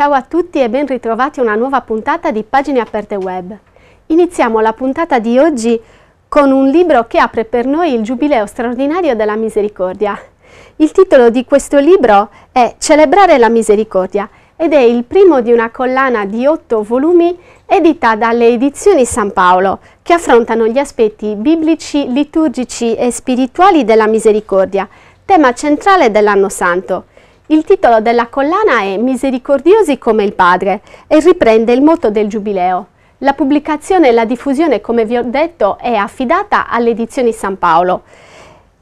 Ciao a tutti e ben ritrovati a una nuova puntata di Pagine Aperte Web. Iniziamo la puntata di oggi con un libro che apre per noi il Giubileo straordinario della misericordia. Il titolo di questo libro è Celebrare la misericordia ed è il primo di una collana di otto volumi edita dalle edizioni San Paolo, che affrontano gli aspetti biblici, liturgici e spirituali della misericordia, tema centrale dell'anno santo. Il titolo della collana è Misericordiosi come il Padre e riprende il motto del Giubileo. La pubblicazione e la diffusione, come vi ho detto, è affidata alle edizioni San Paolo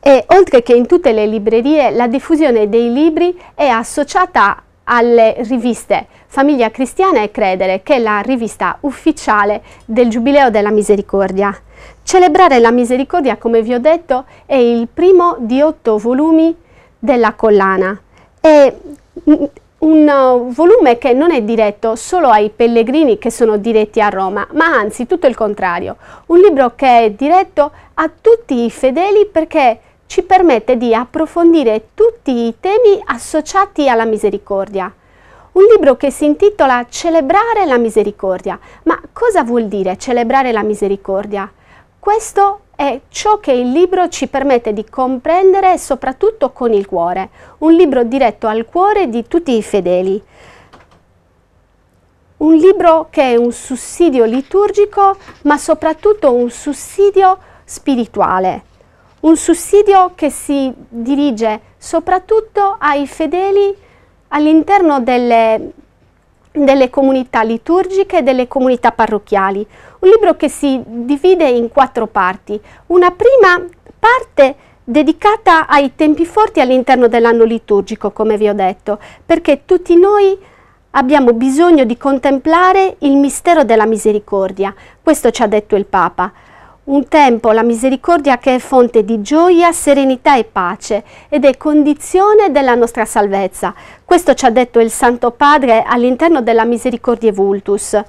e oltre che in tutte le librerie la diffusione dei libri è associata alle riviste Famiglia Cristiana e Credere, che è la rivista ufficiale del Giubileo della Misericordia. Celebrare la misericordia, come vi ho detto, è il primo di otto volumi della collana. È un uh, volume che non è diretto solo ai pellegrini che sono diretti a Roma, ma anzi tutto il contrario. Un libro che è diretto a tutti i fedeli perché ci permette di approfondire tutti i temi associati alla misericordia. Un libro che si intitola Celebrare la misericordia. Ma cosa vuol dire celebrare la misericordia? Questo è ciò che il libro ci permette di comprendere soprattutto con il cuore, un libro diretto al cuore di tutti i fedeli. Un libro che è un sussidio liturgico, ma soprattutto un sussidio spirituale, un sussidio che si dirige soprattutto ai fedeli all'interno delle delle comunità liturgiche e delle comunità parrocchiali. Un libro che si divide in quattro parti. Una prima parte dedicata ai tempi forti all'interno dell'anno liturgico, come vi ho detto, perché tutti noi abbiamo bisogno di contemplare il mistero della misericordia. Questo ci ha detto il Papa. Un tempo la misericordia che è fonte di gioia, serenità e pace ed è condizione della nostra salvezza. Questo ci ha detto il Santo Padre all'interno della Misericordiae Vultus.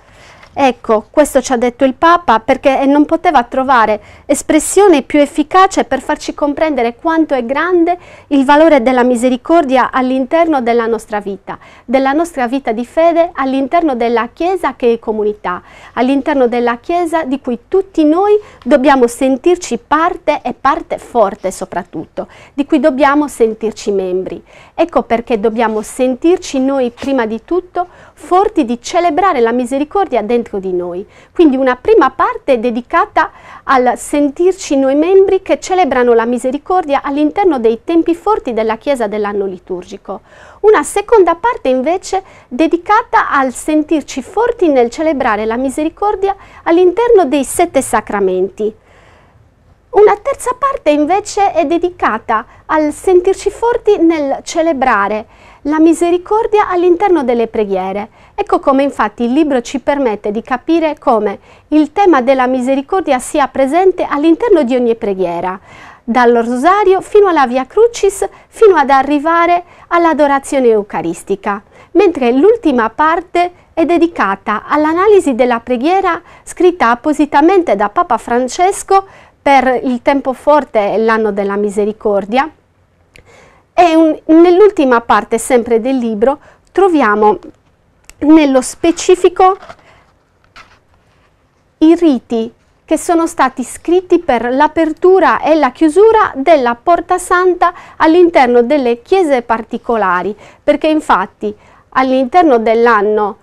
Ecco, questo ci ha detto il Papa perché non poteva trovare espressione più efficace per farci comprendere quanto è grande il valore della misericordia all'interno della nostra vita, della nostra vita di fede, all'interno della Chiesa che è comunità, all'interno della Chiesa di cui tutti noi dobbiamo sentirci parte e parte forte soprattutto, di cui dobbiamo sentirci membri. Ecco perché dobbiamo sentirci noi prima di tutto forti di celebrare la misericordia dentro dentro di noi. Quindi una prima parte dedicata al sentirci noi membri che celebrano la misericordia all'interno dei tempi forti della Chiesa dell'anno liturgico. Una seconda parte invece dedicata al sentirci forti nel celebrare la misericordia all'interno dei sette sacramenti. Una terza parte invece è dedicata al sentirci forti nel celebrare la misericordia all'interno delle preghiere. Ecco come infatti il libro ci permette di capire come il tema della misericordia sia presente all'interno di ogni preghiera, dal rosario fino alla Via Crucis, fino ad arrivare all'adorazione eucaristica, mentre l'ultima parte è dedicata all'analisi della preghiera scritta appositamente da Papa Francesco per il tempo forte e l'anno della misericordia e nell'ultima parte sempre del libro troviamo nello specifico i riti che sono stati scritti per l'apertura e la chiusura della Porta Santa all'interno delle chiese particolari, perché infatti all'interno dell'anno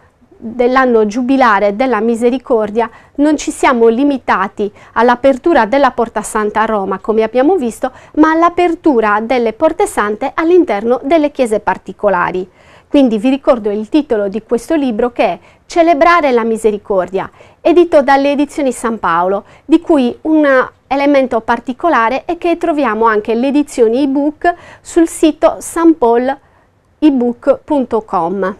dell'anno giubilare della misericordia non ci siamo limitati all'apertura della Porta Santa a Roma, come abbiamo visto, ma all'apertura delle Porte Sante all'interno delle chiese particolari. Quindi vi ricordo il titolo di questo libro che è Celebrare la misericordia, edito dalle edizioni San Paolo, di cui un elemento particolare è che troviamo anche le edizioni ebook sul sito sanpaulebook.com.